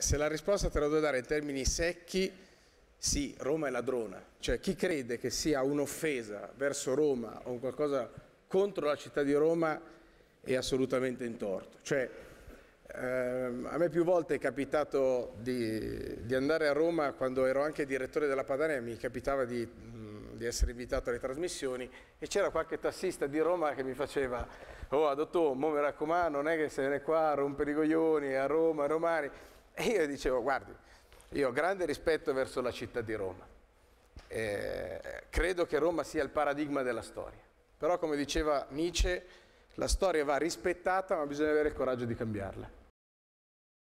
se la risposta te la devo dare in termini secchi, sì, Roma è ladrona. Cioè, chi crede che sia un'offesa verso Roma o qualcosa contro la città di Roma è assolutamente in torto. Cioè, ehm, a me più volte è capitato di, di, andare a Roma quando ero anche direttore della Padania, mi capitava di, di essere invitato alle trasmissioni e c'era qualche tassista di Roma che mi faceva oh, adottò, mo mi raccomando, non è che se ne qua, a rompere i coglioni, a Roma, romani. E io dicevo, guardi, io ho grande rispetto verso la città di Roma, eh, credo che Roma sia il paradigma della storia, però come diceva Nietzsche, la storia va rispettata ma bisogna avere il coraggio di cambiarla.